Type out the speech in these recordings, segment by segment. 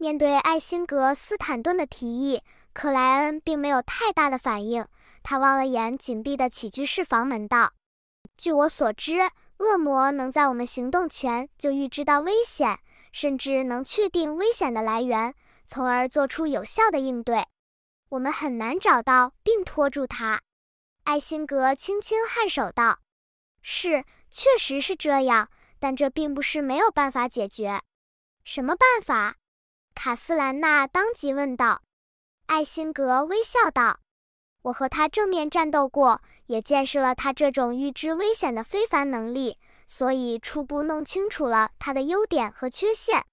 面对艾辛格斯坦顿的提议，克莱恩并没有太大的反应。他望了眼紧闭的起居室房门，道：“据我所知，恶魔能在我们行动前就预知到危险，甚至能确定危险的来源，从而做出有效的应对。我们很难找到并拖住他。”艾辛格轻轻颔首道：“是，确实是这样。但这并不是没有办法解决。什么办法？”卡斯兰娜当即问道：“艾辛格微笑道，我和他正面战斗过，也见识了他这种预知危险的非凡能力，所以初步弄清楚了他的优点和缺陷。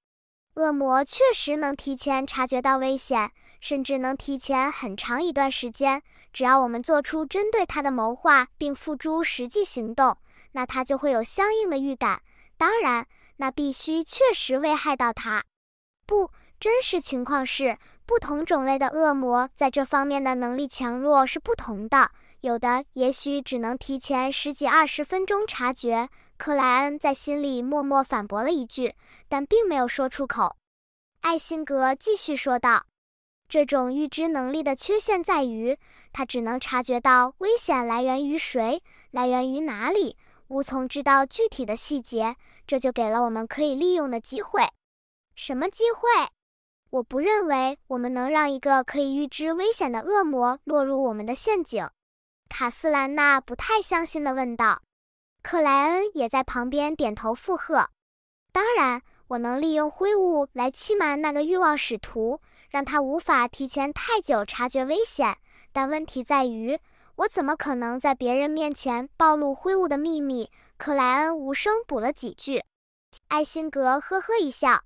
恶魔确实能提前察觉到危险，甚至能提前很长一段时间。只要我们做出针对他的谋划并付诸实际行动，那他就会有相应的预感。当然，那必须确实危害到他。不。”真实情况是，不同种类的恶魔在这方面的能力强弱是不同的。有的也许只能提前十几、二十分钟察觉。克莱恩在心里默默反驳了一句，但并没有说出口。艾辛格继续说道：“这种预知能力的缺陷在于，它只能察觉到危险来源于谁，来源于哪里，无从知道具体的细节。这就给了我们可以利用的机会。什么机会？”我不认为我们能让一个可以预知危险的恶魔落入我们的陷阱，卡斯兰娜不太相信地问道。克莱恩也在旁边点头附和。当然，我能利用灰雾来欺瞒那个欲望使徒，让他无法提前太久察觉危险。但问题在于，我怎么可能在别人面前暴露灰雾的秘密？克莱恩无声补了几句。艾辛格呵呵一笑。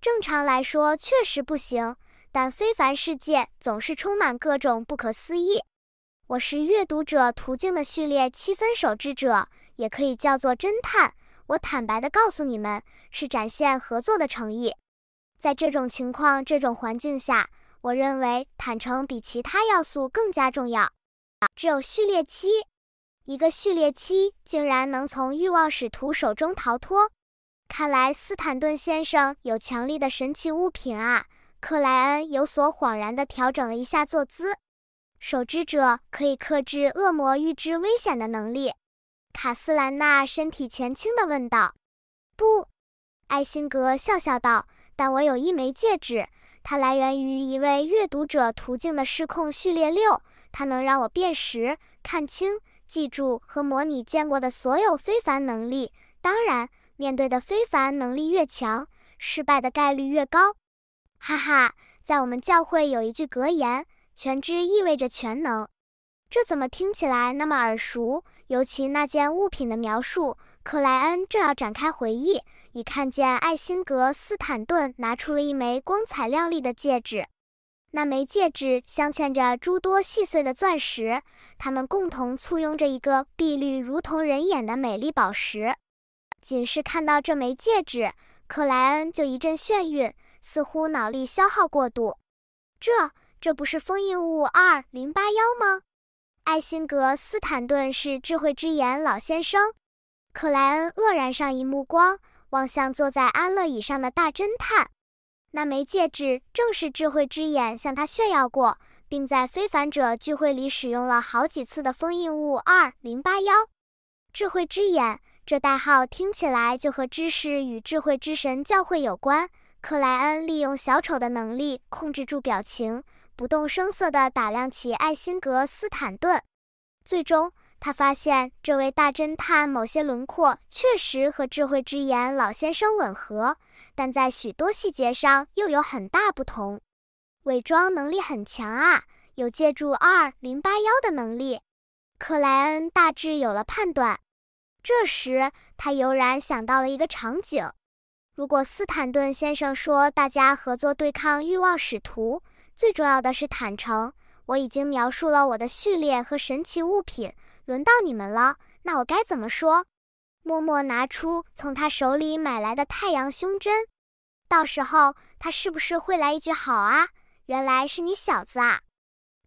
正常来说确实不行，但非凡世界总是充满各种不可思议。我是阅读者途径的序列七分守之者，也可以叫做侦探。我坦白的告诉你们，是展现合作的诚意。在这种情况、这种环境下，我认为坦诚比其他要素更加重要。只有序列七，一个序列七竟然能从欲望使徒手中逃脱。看来斯坦顿先生有强力的神奇物品啊！克莱恩有所恍然的调整了一下坐姿，守之者可以克制恶魔预知危险的能力。卡斯兰娜身体前倾的问道：“不？”艾辛格笑笑道：“但我有一枚戒指，它来源于一位阅读者途径的失控序列六，它能让我辨识、看清、记住和模拟见过的所有非凡能力。当然。”面对的非凡能力越强，失败的概率越高。哈哈，在我们教会有一句格言：“全知意味着全能。”这怎么听起来那么耳熟？尤其那件物品的描述，克莱恩正要展开回忆，已看见艾辛格斯坦顿拿出了一枚光彩亮丽的戒指。那枚戒指镶嵌着诸多细碎的钻石，它们共同簇拥着一个碧绿如同人眼的美丽宝石。仅是看到这枚戒指，克莱恩就一阵眩晕，似乎脑力消耗过度。这这不是封印物二零八幺吗？艾辛格斯坦顿是智慧之眼老先生。克莱恩愕然上移目光，望向坐在安乐椅上的大侦探。那枚戒指正是智慧之眼向他炫耀过，并在非凡者聚会里使用了好几次的封印物二零八幺。智慧之眼。这代号听起来就和知识与智慧之神教会有关。克莱恩利用小丑的能力控制住表情，不动声色地打量起艾辛格斯坦顿。最终，他发现这位大侦探某些轮廓确实和智慧之眼老先生吻合，但在许多细节上又有很大不同。伪装能力很强啊，有借助二零八幺的能力。克莱恩大致有了判断。这时，他悠然想到了一个场景：如果斯坦顿先生说大家合作对抗欲望使徒，最重要的是坦诚。我已经描述了我的序列和神奇物品，轮到你们了。那我该怎么说？默默拿出从他手里买来的太阳胸针。到时候他是不是会来一句“好啊，原来是你小子啊”？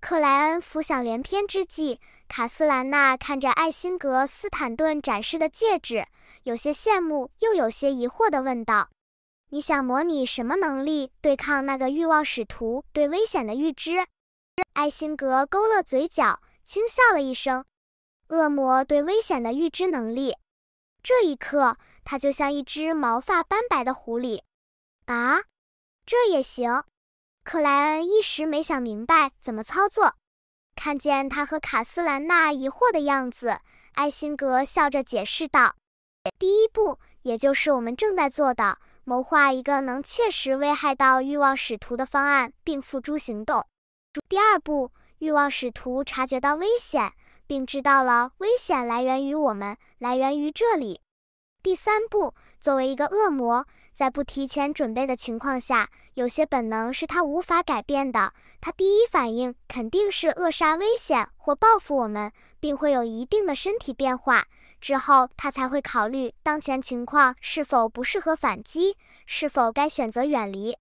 克莱恩浮想联翩之际，卡斯兰娜看着艾辛格斯坦顿展示的戒指，有些羡慕又有些疑惑地问道：“你想模拟什么能力，对抗那个欲望使徒对危险的预知？”艾辛格勾勒嘴角，轻笑了一声：“恶魔对危险的预知能力。”这一刻，他就像一只毛发斑白的狐狸。啊，这也行。克莱恩一时没想明白怎么操作，看见他和卡斯兰娜疑惑的样子，艾辛格笑着解释道：“第一步，也就是我们正在做的，谋划一个能切实危害到欲望使徒的方案，并付诸行动。第二步，欲望使徒察觉到危险，并知道了危险来源于我们，来源于这里。”第三步，作为一个恶魔，在不提前准备的情况下，有些本能是他无法改变的。他第一反应肯定是扼杀危险或报复我们，并会有一定的身体变化。之后他才会考虑当前情况是否不适合反击，是否该选择远离。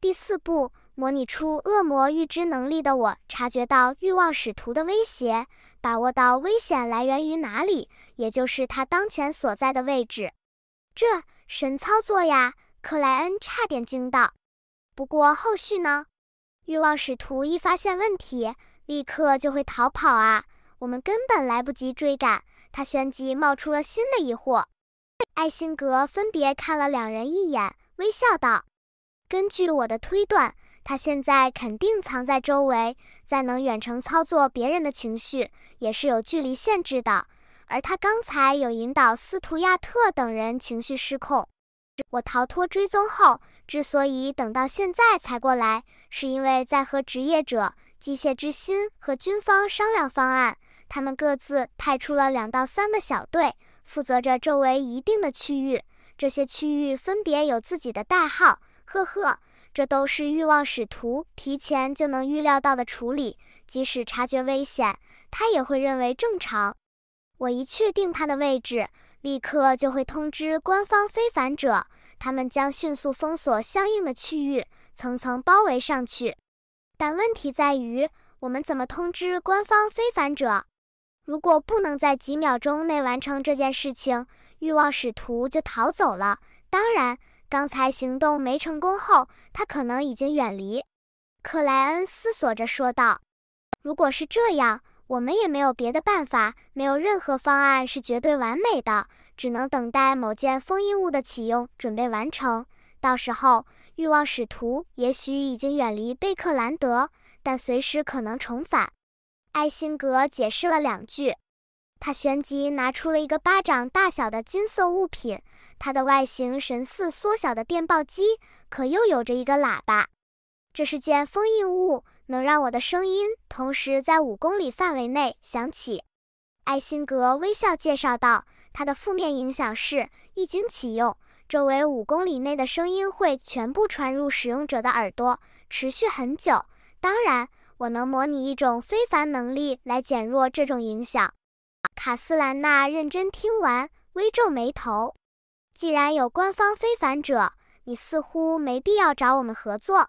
第四步。模拟出恶魔预知能力的我，察觉到欲望使徒的威胁，把握到危险来源于哪里，也就是他当前所在的位置。这神操作呀！克莱恩差点惊到。不过后续呢？欲望使徒一发现问题，立刻就会逃跑啊！我们根本来不及追赶。他旋即冒出了新的疑惑。艾辛格分别看了两人一眼，微笑道：“根据我的推断。”他现在肯定藏在周围，再能远程操作别人的情绪也是有距离限制的。而他刚才有引导斯图亚特等人情绪失控。我逃脱追踪后，之所以等到现在才过来，是因为在和职业者、机械之心和军方商量方案。他们各自派出了两到三个小队，负责着周围一定的区域。这些区域分别有自己的代号。呵呵。这都是欲望使徒提前就能预料到的处理，即使察觉危险，他也会认为正常。我一确定他的位置，立刻就会通知官方非凡者，他们将迅速封锁相应的区域，层层包围上去。但问题在于，我们怎么通知官方非凡者？如果不能在几秒钟内完成这件事情，欲望使徒就逃走了。当然。刚才行动没成功后，他可能已经远离。克莱恩思索着说道：“如果是这样，我们也没有别的办法，没有任何方案是绝对完美的，只能等待某件封印物的启用准备完成。到时候，欲望使徒也许已经远离贝克兰德，但随时可能重返。”艾辛格解释了两句。他旋即拿出了一个巴掌大小的金色物品，它的外形神似缩小的电报机，可又有着一个喇叭。这是件封印物，能让我的声音同时在五公里范围内响起。艾辛格微笑介绍道：“它的负面影响是，一经启用，周围五公里内的声音会全部传入使用者的耳朵，持续很久。当然，我能模拟一种非凡能力来减弱这种影响。”卡斯兰娜认真听完，微皱眉头。既然有官方非凡者，你似乎没必要找我们合作。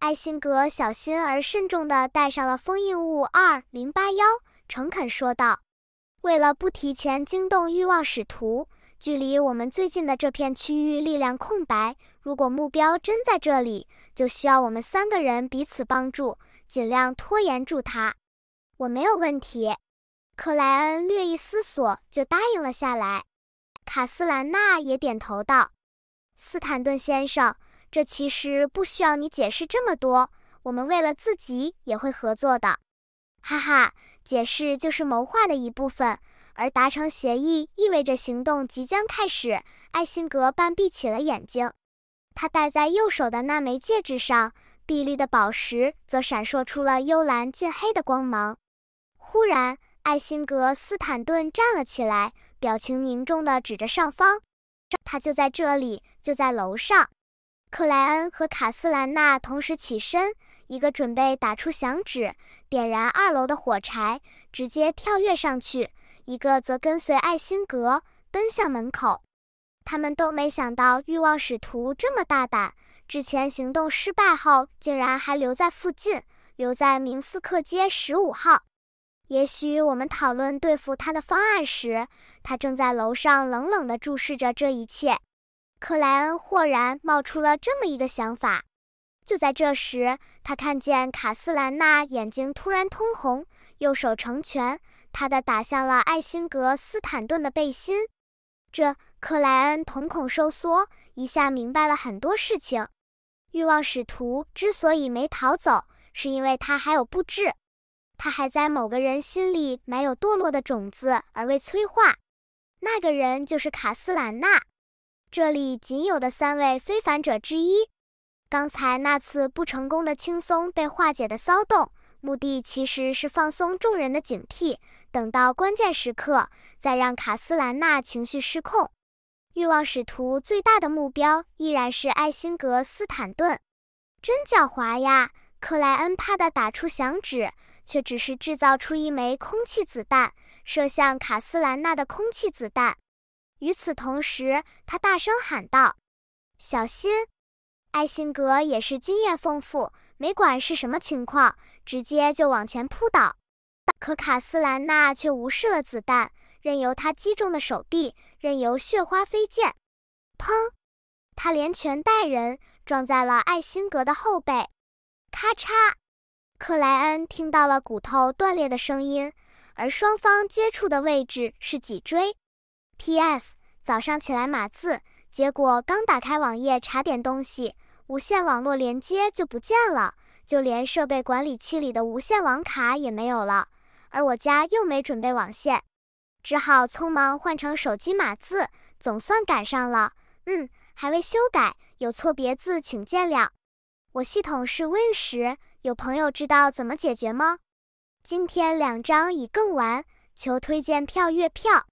艾辛格小心而慎重地戴上了封印物二零八幺，诚恳说道：“为了不提前惊动欲望使徒，距离我们最近的这片区域力量空白。如果目标真在这里，就需要我们三个人彼此帮助，尽量拖延住他。我没有问题。”克莱恩略一思索，就答应了下来。卡斯兰娜也点头道：“斯坦顿先生，这其实不需要你解释这么多。我们为了自己也会合作的。”哈哈，解释就是谋划的一部分，而达成协议意味着行动即将开始。艾辛格半闭起了眼睛，他戴在右手的那枚戒指上，碧绿的宝石则闪烁出了幽蓝近黑的光芒。忽然。爱辛格斯坦顿站了起来，表情凝重地指着上方：“他就在这里，就在楼上。”克莱恩和卡斯兰娜同时起身，一个准备打出响指，点燃二楼的火柴，直接跳跃上去；一个则跟随爱辛格奔向门口。他们都没想到欲望使徒这么大胆，之前行动失败后，竟然还留在附近，留在明斯克街十五号。也许我们讨论对付他的方案时，他正在楼上冷冷地注视着这一切。克莱恩忽然冒出了这么一个想法。就在这时，他看见卡斯兰娜眼睛突然通红，右手成拳，他的打向了艾辛格斯坦顿的背心。这，克莱恩瞳孔收缩，一下明白了很多事情。欲望使徒之所以没逃走，是因为他还有布置。他还在某个人心里埋有堕落的种子，而为催化，那个人就是卡斯兰娜，这里仅有的三位非凡者之一。刚才那次不成功的轻松被化解的骚动，目的其实是放松众人的警惕，等到关键时刻再让卡斯兰娜情绪失控。欲望使徒最大的目标依然是爱辛格斯坦顿，真狡猾呀。克莱恩啪的打出响指，却只是制造出一枚空气子弹，射向卡斯兰娜的空气子弹。与此同时，他大声喊道：“小心！”艾辛格也是经验丰富，没管是什么情况，直接就往前扑倒。可卡斯兰娜却无视了子弹，任由他击中的手臂，任由血花飞溅。砰！他连拳带人撞在了艾辛格的后背。咔嚓！克莱恩听到了骨头断裂的声音，而双方接触的位置是脊椎。P.S. 早上起来码字，结果刚打开网页查点东西，无线网络连接就不见了，就连设备管理器里的无线网卡也没有了，而我家又没准备网线，只好匆忙换成手机码字，总算赶上了。嗯，还未修改，有错别字请见谅。我系统是 Win 十，有朋友知道怎么解决吗？今天两张已更完，求推荐票月票。